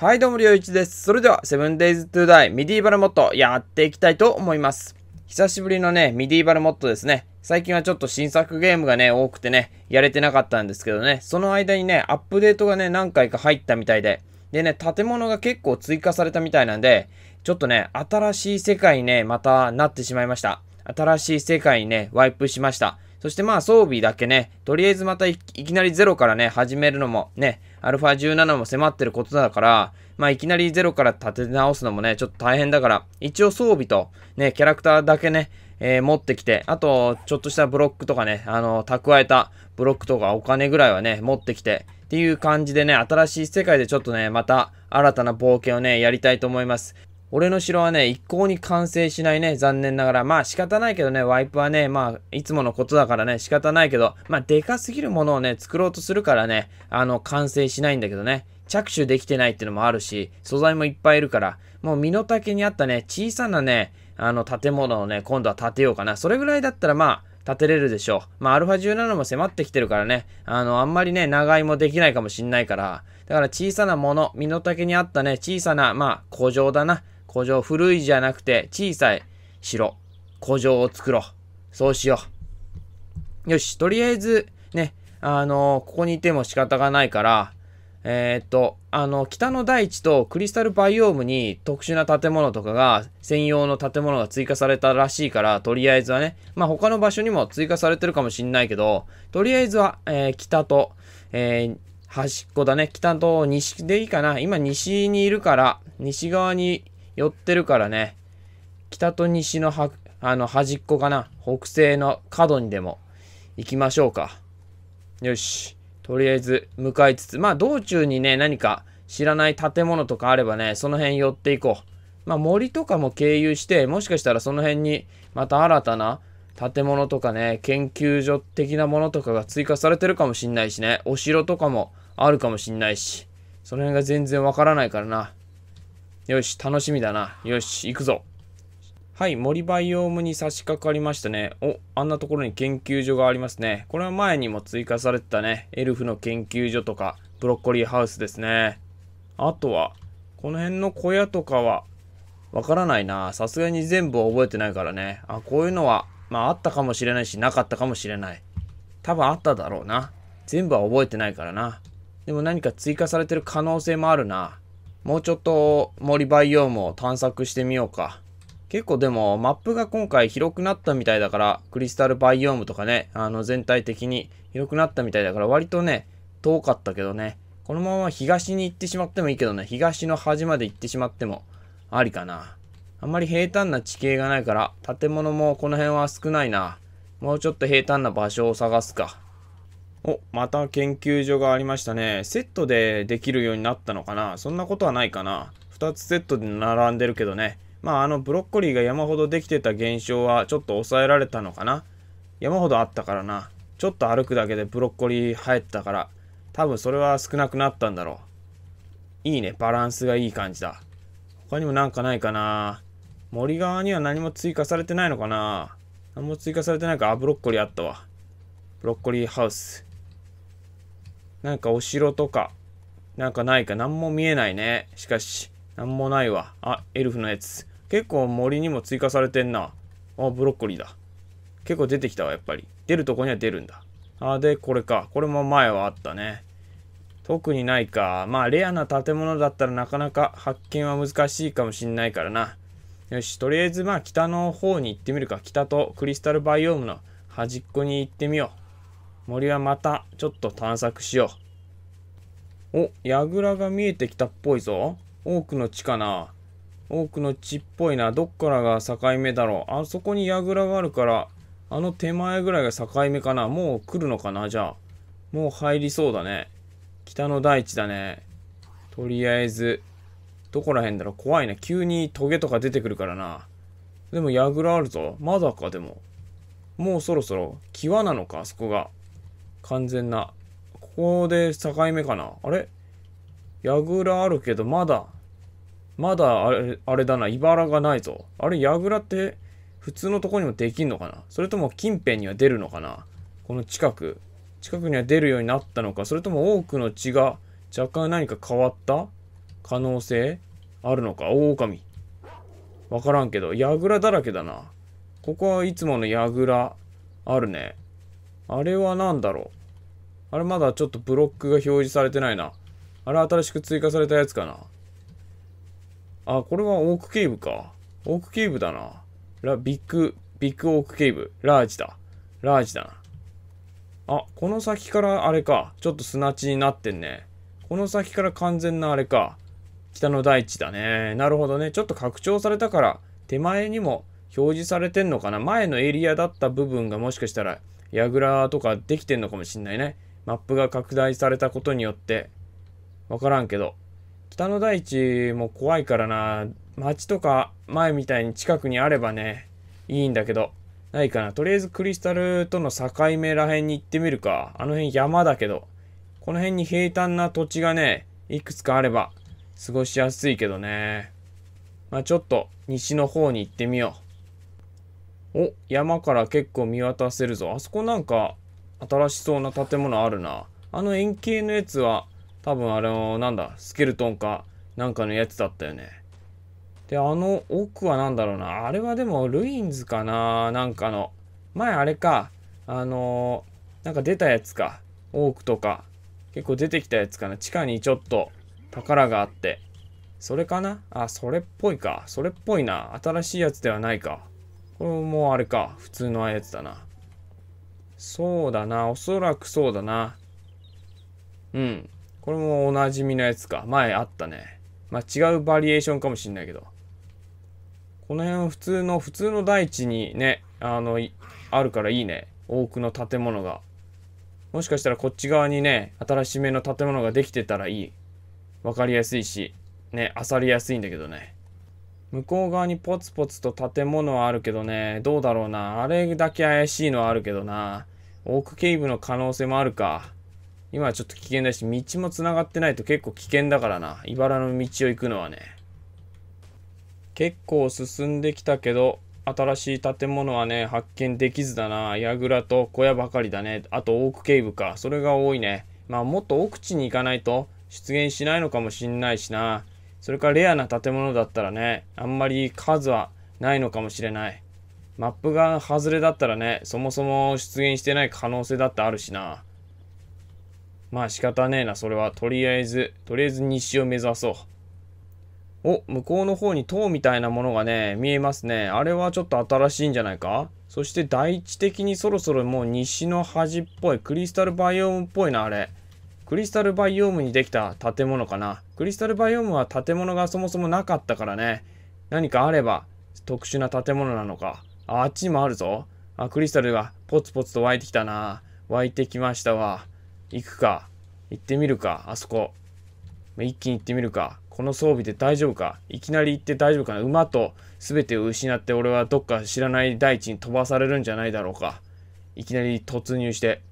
はい、どうも、りょういちです。それでは、セブンデイズトゥーダイミディーバルモッドやっていきたいと思います。久しぶりのね、ミディーバルモッドですね。最近はちょっと新作ゲームがね、多くてね、やれてなかったんですけどね、その間にね、アップデートがね、何回か入ったみたいで、でね、建物が結構追加されたみたいなんで、ちょっとね、新しい世界にね、またなってしまいました。新しい世界にね、ワイプしました。そしてまあ装備だけね、とりあえずまたいきなりゼロからね、始めるのもね、アルファ17も迫ってることだから、まあいきなりゼロから立て直すのもね、ちょっと大変だから、一応装備とね、キャラクターだけね、えー、持ってきて、あと、ちょっとしたブロックとかね、あの、蓄えたブロックとかお金ぐらいはね、持ってきて、っていう感じでね、新しい世界でちょっとね、また新たな冒険をね、やりたいと思います。俺の城はね、一向に完成しないね、残念ながら。まあ仕方ないけどね、ワイプはね、まあいつものことだからね、仕方ないけど、まあでかすぎるものをね、作ろうとするからね、あの、完成しないんだけどね。着手できてないっていうのもあるし、素材もいっぱいいるから、もう身の丈に合ったね、小さなね、あの建物をね、今度は建てようかな。それぐらいだったらまあ、建てれるでしょう。まあ、アルファ17も迫ってきてるからね、あの、あんまりね、長居もできないかもしんないから、だから小さなもの、身の丈に合ったね、小さな、まあ、古城だな。古城古いじゃなくて小さい城、古城を作ろう。そうしよう。よし、とりあえず、ね、あのここにいても仕方がないから、えー、っと、あの、北の大地とクリスタルバイオームに特殊な建物とかが、専用の建物が追加されたらしいから、とりあえずはね、まあ他の場所にも追加されてるかもしんないけど、とりあえずは、えー、北と、えー、端っこだね、北と西でいいかな。今西にいるから、西側に寄ってるからね、北と西のはあの端っこかな、北西の角にでも行きましょうか。よし。とりあえず向かいつつ、まあ道中にね、何か知らない建物とかあればね、その辺寄っていこう。まあ森とかも経由して、もしかしたらその辺にまた新たな建物とかね、研究所的なものとかが追加されてるかもしんないしね、お城とかもあるかもしんないし、その辺が全然わからないからな。よし、楽しみだな。よし、行くぞ。はい、森バイオームに差し掛かりましたね。お、あんなところに研究所がありますね。これは前にも追加されてたね。エルフの研究所とか、ブロッコリーハウスですね。あとは、この辺の小屋とかは、わからないな。さすがに全部覚えてないからね。あ、こういうのは、まああったかもしれないし、なかったかもしれない。多分あっただろうな。全部は覚えてないからな。でも何か追加されてる可能性もあるな。もうちょっと森バイオームを探索してみようか。結構でもマップが今回広くなったみたいだから、クリスタルバイオームとかね、あの全体的に広くなったみたいだから割とね、遠かったけどね、このまま東に行ってしまってもいいけどね、東の端まで行ってしまってもありかな。あんまり平坦な地形がないから、建物もこの辺は少ないな。もうちょっと平坦な場所を探すか。お、また研究所がありましたね。セットでできるようになったのかなそんなことはないかな ?2 つセットで並んでるけどね。まあ、あのブロッコリーが山ほどできてた現象はちょっと抑えられたのかな山ほどあったからな。ちょっと歩くだけでブロッコリー生えてたから、多分それは少なくなったんだろう。いいね、バランスがいい感じだ。他にもなんかないかな森側には何も追加されてないのかな何も追加されてないか。あ、ブロッコリーあったわ。ブロッコリーハウス。なんかお城とか、なんかないか、なんも見えないね。しかし、なんもないわ。あ、エルフのやつ。結構森にも追加されてんな。あ、ブロッコリーだ。結構出てきたわ、やっぱり。出るとこには出るんだ。あ、で、これか。これも前はあったね。特にないか。まあ、レアな建物だったらなかなか発見は難しいかもしんないからな。よし、とりあえずまあ、北の方に行ってみるか。北とクリスタルバイオームの端っこに行ってみよう。森はまたちょっと探索しよう。お、櫓が見えてきたっぽいぞ。多くの地かな。多くの地っぽいな。どっからが境目だろう。あそこに櫓があるから、あの手前ぐらいが境目かな。もう来るのかな、じゃあ。もう入りそうだね。北の大地だね。とりあえず、どこら辺だろう。怖いな。急にトゲとか出てくるからな。でも、櫓あるぞ。まだか、でも。もうそろそろ、際なのか、あそこが。完全な。ここで境目かなあれ矢倉あるけど、まだ、まだあれ、あれだな、茨がないぞ。あれ、矢倉って普通のとこにもできんのかなそれとも近辺には出るのかなこの近く。近くには出るようになったのか、それとも多くの血が若干何か変わった可能性あるのか狼。わからんけど、矢倉だらけだな。ここはいつもの矢倉あるね。あれは何だろうあれまだちょっとブロックが表示されてないな。あれ新しく追加されたやつかな。あ、これはオークケーブか。オークケーブだな。ラ、ビッグ、ビッグオークケーブ。ラージだ。ラージだな。あ、この先からあれか。ちょっと砂地になってんね。この先から完全なあれか。北の大地だね。なるほどね。ちょっと拡張されたから、手前にも表示されてんのかな。前のエリアだった部分がもしかしたら櫓とかできてんのかもしんないね。マップが拡大されたことによって。わからんけど。北の大地も怖いからな。街とか前みたいに近くにあればね、いいんだけど。ないかな。とりあえずクリスタルとの境目ら辺に行ってみるか。あの辺山だけど。この辺に平坦な土地がね、いくつかあれば過ごしやすいけどね。まあちょっと西の方に行ってみよう。お、山から結構見渡せるぞ。あそこなんか新しそうな建物あるな。あの円形のやつは多分あれのなんだ、スケルトンかなんかのやつだったよね。で、あの奥は何だろうな。あれはでもルインズかななんかの。前あれか。あのー、なんか出たやつか。オークとか。結構出てきたやつかな。地下にちょっと宝があって。それかなあ、それっぽいか。それっぽいな。新しいやつではないか。これもあれか。普通のやつだな。そうだな。おそらくそうだな。うん。これもおなじみのやつか。前あったね。まあ、違うバリエーションかもしんないけど。この辺は普通の、普通の大地にね、あの、あるからいいね。多くの建物が。もしかしたらこっち側にね、新しめの建物ができてたらいい。わかりやすいし、ね、漁りやすいんだけどね。向こう側にポツポツと建物はあるけどね、どうだろうな。あれだけ怪しいのはあるけどな。オークケ部ブの可能性もあるか。今はちょっと危険だし、道も繋がってないと結構危険だからな。茨の道を行くのはね。結構進んできたけど、新しい建物はね、発見できずだな。櫓と小屋ばかりだね。あとオークケ部ブか。それが多いね。まあもっと奥地に行かないと出現しないのかもしんないしな。それからレアな建物だったらね、あんまり数はないのかもしれない。マップが外れだったらね、そもそも出現してない可能性だってあるしな。まあ仕方ねえな、それは。とりあえず、とりあえず西を目指そう。お、向こうの方に塔みたいなものがね、見えますね。あれはちょっと新しいんじゃないかそして大地的にそろそろもう西の端っぽい、クリスタルバイオームっぽいな、あれ。クリスタルバイオームにできた建物かな。クリスタルバイオームは建物がそもそもなかったからね。何かあれば特殊な建物なのか。あっちにもあるぞ。あ、クリスタルがポツポツと湧いてきたな。湧いてきましたわ。行くか。行ってみるか。あそこ。一気に行ってみるか。この装備で大丈夫か。いきなり行って大丈夫かな。馬と全てを失って俺はどっか知らない大地に飛ばされるんじゃないだろうか。いきなり突入して。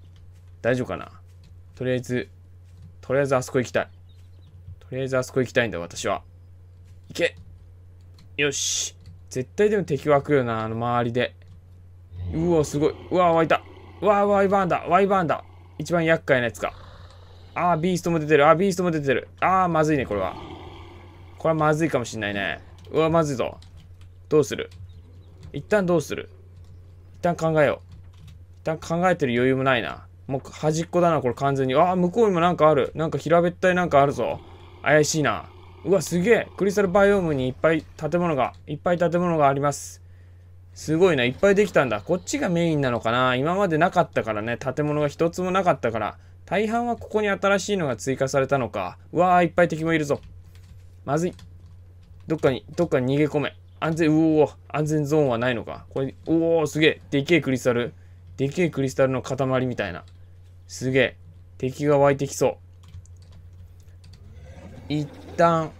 大丈夫かな。とりあえずとりあえずあそこ行きたい。とりあえずあそこ行きたいんだ、私は。行けよし。絶対でも敵湧くよな、あの周りで。うお、すごい。うわ、湧いた。うわ、ワイバーンだ。ワイバーンだ。一番厄介なやつか。あー、ビーストも出てる。あー、ビーストも出てる。あー、まずいね、これは。これはまずいかもしんないね。うわ、まずいぞ。どうする一旦どうする一旦考えよう。一旦考えてる余裕もないな。もう端っこだな、これ完全に。ああ、向こうにもなんかある。なんか平べったいなんかあるぞ。怪しいな。うわ、すげえ。クリスタルバイオームにいっぱい建物が、いっぱい建物があります。すごいな。いっぱいできたんだ。こっちがメインなのかな。今までなかったからね。建物が一つもなかったから。大半はここに新しいのが追加されたのか。うわー、いっぱい敵もいるぞ。まずい。どっかに、どっかに逃げ込め。安全、うお安全ゾーンはないのか。これ、うおすげえ。でけえクリスタル。でけえクリスタルの塊みたいな。すげえ。敵が湧いてきそう。一旦、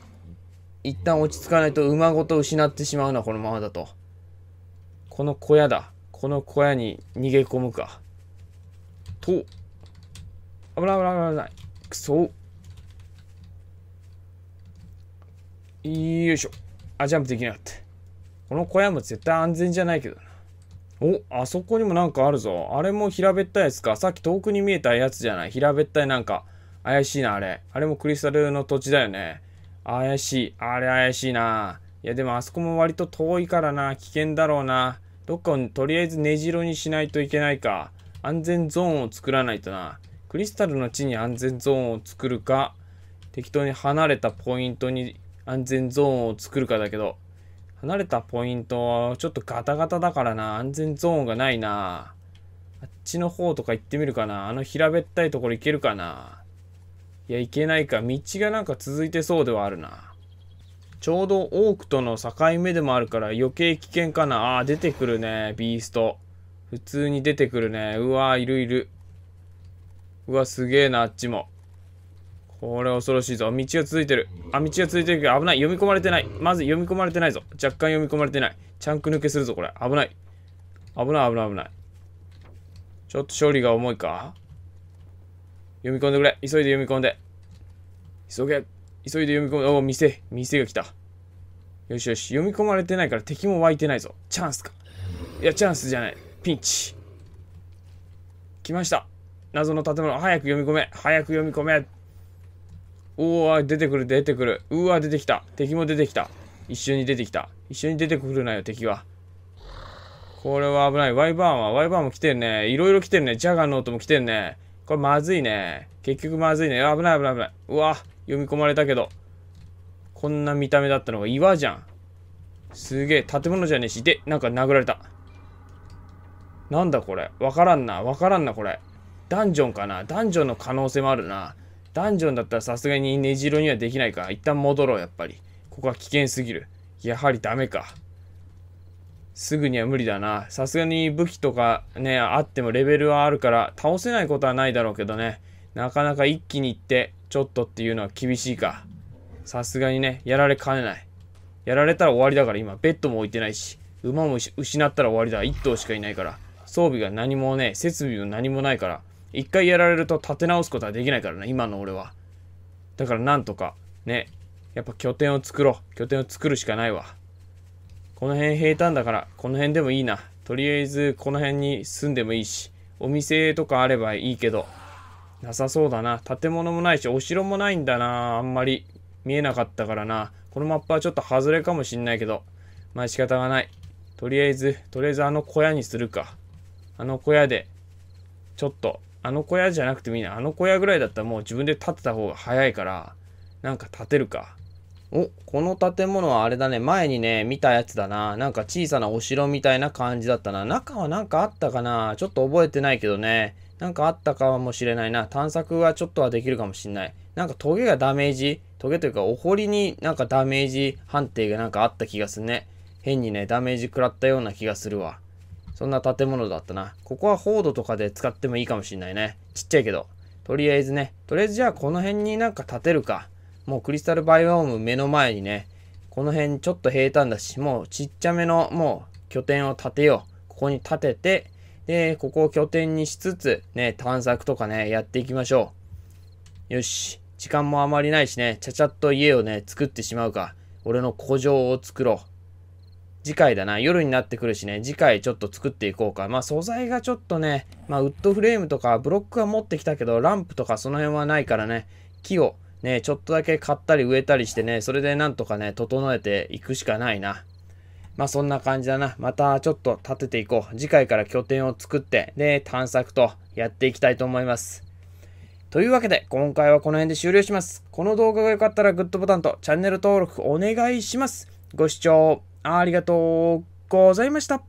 一旦落ち着かないと馬ごと失ってしまうな、このままだと。この小屋だ。この小屋に逃げ込むか。と。危ない危ない危ない。くそ。よいしょ。あ、ジャンプできなかった。この小屋も絶対安全じゃないけどな。お、あそこにもなんかあるぞ。あれも平べったいやつか。さっき遠くに見えたやつじゃない。平べったいなんか。怪しいな、あれ。あれもクリスタルの土地だよね。怪しい。あれ怪しいな。いや、でもあそこも割と遠いからな。危険だろうな。どっかをとりあえず根城にしないといけないか。安全ゾーンを作らないとな。クリスタルの地に安全ゾーンを作るか、適当に離れたポイントに安全ゾーンを作るかだけど、離れたポイント、はちょっとガタガタだからな。安全ゾーンがないな。あっちの方とか行ってみるかな。あの平べったいところ行けるかな。いや、行けないか。道がなんか続いてそうではあるな。ちょうどオークとの境目でもあるから余計危険かな。ああ、出てくるね。ビースト。普通に出てくるね。うわいるいる。うわ、すげえな、あっちも。これは恐ろしいぞ。道が続いてる。あ、道が続いてるけど危ない。読み込まれてない。まず読み込まれてないぞ。若干読み込まれてない。チャンク抜けするぞ、これ。危ない。危ない、危ない、危ない。ちょっと勝利が重いか読み込んでくれ。急いで読み込んで。急げ。急いで読み込んで。おお、店。店が来た。よしよし。読み込まれてないから敵も湧いてないぞ。チャンスか。いや、チャンスじゃない。ピンチ。来ました。謎の建物。早く読み込め。早く読み込め。おー、出てくる、出てくる。うわ、出てきた。敵も出てきた。一緒に出てきた。一緒に出てくるなよ、敵は。これは危ない。ワイバーンは、ワイバーンも来てるね。いろいろ来てるね。ジャガーノートも来てるね。これまずいね。結局まずいね。危ない危ない危ない。うわ、読み込まれたけど。こんな見た目だったのが岩じゃん。すげえ、建物じゃねえし。で、なんか殴られた。なんだこれ。わからんな。わからんな、これ。ダンジョンかな。ダンジョンの可能性もあるな。ダンジョンだったらさすがにねじろにはできないか。一旦戻ろう、やっぱり。ここは危険すぎる。やはりダメか。すぐには無理だな。さすがに武器とかね、あってもレベルはあるから、倒せないことはないだろうけどね。なかなか一気に行って、ちょっとっていうのは厳しいか。さすがにね、やられかねない。やられたら終わりだから今、ベッドも置いてないし、馬も失ったら終わりだ。1頭しかいないから。装備が何もね、設備も何もないから、一回やられると立て直すことはできないからね、今の俺は。だからなんとか、ね、やっぱ拠点を作ろう。拠点を作るしかないわ。この辺平坦だから、この辺でもいいな。とりあえず、この辺に住んでもいいし、お店とかあればいいけど、なさそうだな。建物もないし、お城もないんだな。あんまり見えなかったからな。このマップはちょっと外れかもしんないけど、まあ仕方がない。とりあえず、とりあえずあの小屋にするか。あの小屋で、ちょっとあの小屋じゃなくてもいいな。あの小屋ぐらいだったらもう自分で建てた方が早いから、なんか建てるか。お、この建物はあれだね。前にね、見たやつだな。なんか小さなお城みたいな感じだったな。中はなんかあったかなちょっと覚えてないけどね。なんかあったかもしれないな。探索はちょっとはできるかもしんない。なんかトゲがダメージトゲというか、お堀になんかダメージ判定がなんかあった気がするね。変にね、ダメージ食らったような気がするわ。そんな建物だったな。ここはフォードとかで使ってもいいかもしんないね。ちっちゃいけど。とりあえずね。とりあえずじゃあこの辺になんか建てるか。もうクリスタルバイオーム目の前にね、この辺ちょっと平坦だし、もうちっちゃめのもう拠点を建てよう。ここに建てて、で、ここを拠点にしつつ、ね、探索とかね、やっていきましょう。よし。時間もあまりないしね、ちゃちゃっと家をね、作ってしまうか。俺の古城を作ろう。次回だな。夜になってくるしね、次回ちょっと作っていこうか。まあ素材がちょっとね、まあウッドフレームとかブロックは持ってきたけど、ランプとかその辺はないからね、木をね、ちょっとだけ買ったり植えたりしてね、それでなんとかね、整えていくしかないな。まあそんな感じだな。またちょっと立てていこう。次回から拠点を作って、で、探索とやっていきたいと思います。というわけで、今回はこの辺で終了します。この動画が良かったらグッドボタンとチャンネル登録お願いします。ご視聴ありがとうございました。